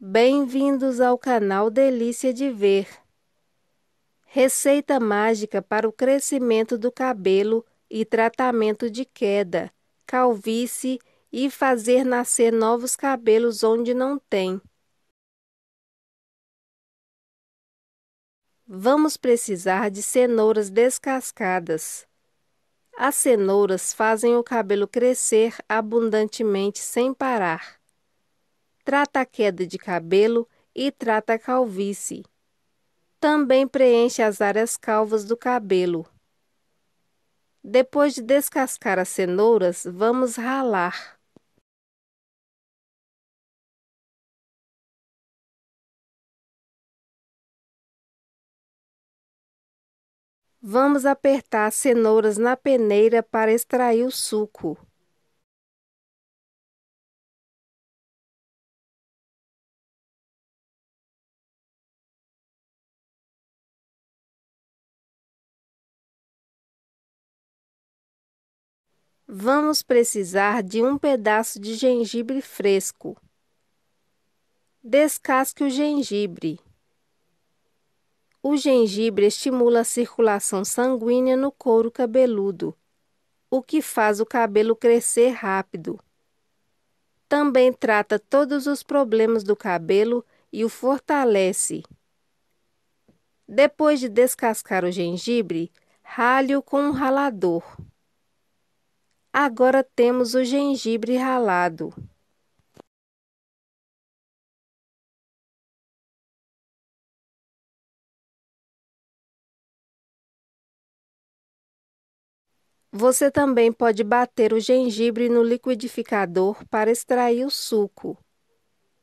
Bem-vindos ao canal Delícia de Ver. Receita mágica para o crescimento do cabelo e tratamento de queda, calvície e fazer nascer novos cabelos onde não tem. Vamos precisar de cenouras descascadas. As cenouras fazem o cabelo crescer abundantemente sem parar trata a queda de cabelo e trata a calvície. Também preenche as áreas calvas do cabelo. Depois de descascar as cenouras, vamos ralar. Vamos apertar as cenouras na peneira para extrair o suco. Vamos precisar de um pedaço de gengibre fresco. Descasque o gengibre. O gengibre estimula a circulação sanguínea no couro cabeludo, o que faz o cabelo crescer rápido. Também trata todos os problemas do cabelo e o fortalece. Depois de descascar o gengibre, ralhe-o com um ralador. Agora temos o gengibre ralado. Você também pode bater o gengibre no liquidificador para extrair o suco.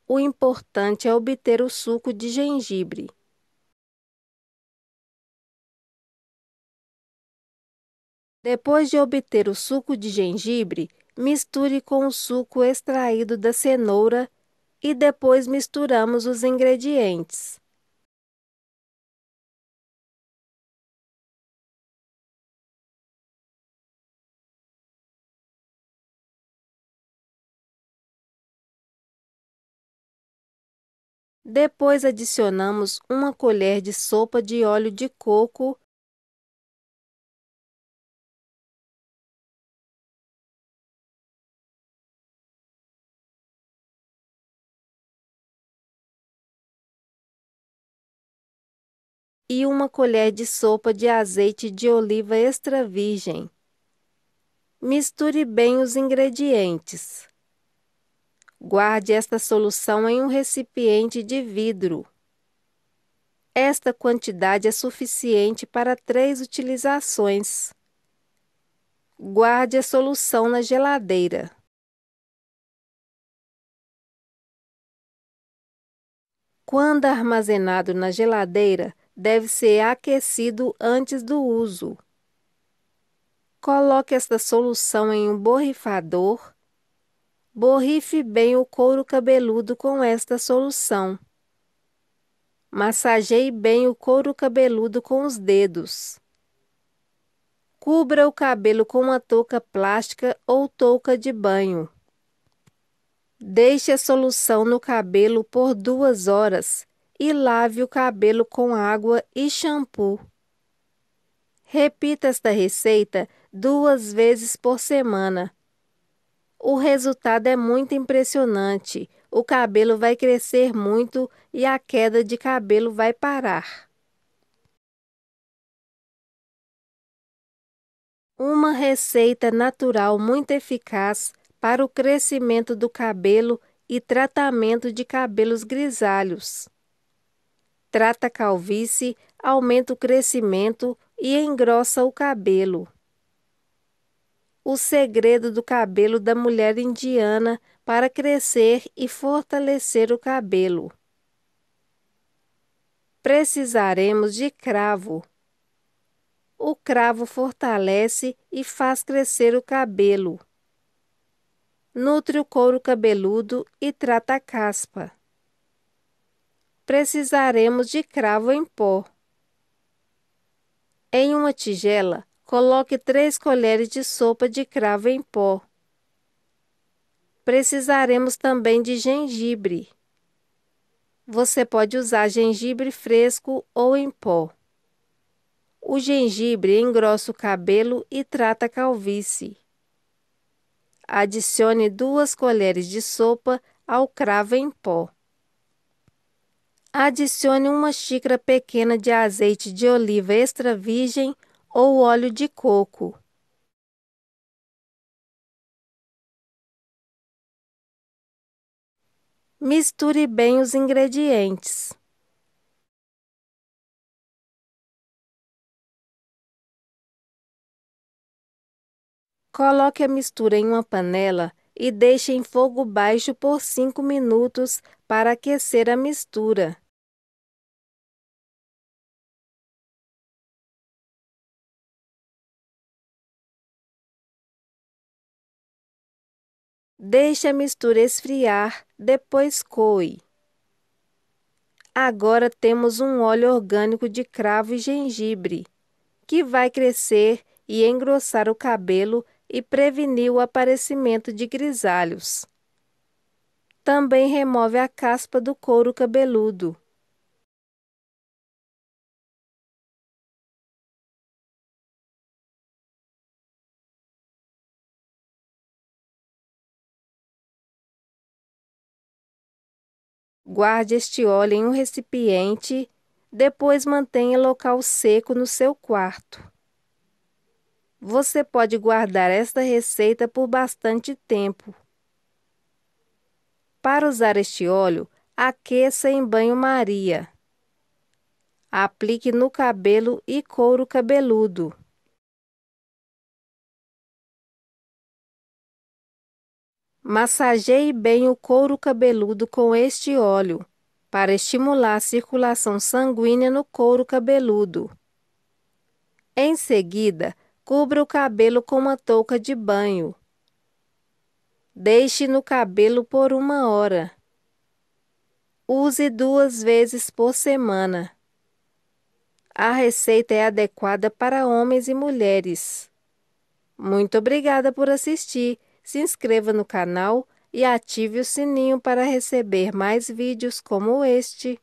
O importante é obter o suco de gengibre. Depois de obter o suco de gengibre, misture com o suco extraído da cenoura e depois misturamos os ingredientes. Depois adicionamos uma colher de sopa de óleo de coco e uma colher de sopa de azeite de oliva extra virgem. Misture bem os ingredientes. Guarde esta solução em um recipiente de vidro. Esta quantidade é suficiente para três utilizações. Guarde a solução na geladeira. Quando armazenado na geladeira, deve ser aquecido antes do uso. Coloque esta solução em um borrifador. Borrife bem o couro cabeludo com esta solução. Massageie bem o couro cabeludo com os dedos. Cubra o cabelo com uma touca plástica ou touca de banho. Deixe a solução no cabelo por duas horas e lave o cabelo com água e shampoo. Repita esta receita duas vezes por semana. O resultado é muito impressionante. O cabelo vai crescer muito e a queda de cabelo vai parar. Uma receita natural muito eficaz para o crescimento do cabelo e tratamento de cabelos grisalhos trata a calvície, aumenta o crescimento e engrossa o cabelo. O segredo do cabelo da mulher indiana para crescer e fortalecer o cabelo. Precisaremos de cravo. O cravo fortalece e faz crescer o cabelo. Nutre o couro cabeludo e trata a caspa precisaremos de cravo em pó. Em uma tigela, coloque três colheres de sopa de cravo em pó. Precisaremos também de gengibre. Você pode usar gengibre fresco ou em pó. O gengibre engrossa o cabelo e trata a calvície. Adicione duas colheres de sopa ao cravo em pó. Adicione uma xícara pequena de azeite de oliva extra virgem ou óleo de coco. Misture bem os ingredientes. Coloque a mistura em uma panela e deixe em fogo baixo por 5 minutos para aquecer a mistura. Deixe a mistura esfriar, depois coe. Agora temos um óleo orgânico de cravo e gengibre, que vai crescer e engrossar o cabelo e prevenir o aparecimento de grisalhos. Também remove a caspa do couro cabeludo. Guarde este óleo em um recipiente, depois mantenha local seco no seu quarto. Você pode guardar esta receita por bastante tempo. Para usar este óleo, aqueça em banho-maria. Aplique no cabelo e couro cabeludo. Massageie bem o couro cabeludo com este óleo, para estimular a circulação sanguínea no couro cabeludo. Em seguida, cubra o cabelo com uma touca de banho. Deixe no cabelo por uma hora. Use duas vezes por semana. A receita é adequada para homens e mulheres. Muito obrigada por assistir se inscreva no canal e ative o sininho para receber mais vídeos como este.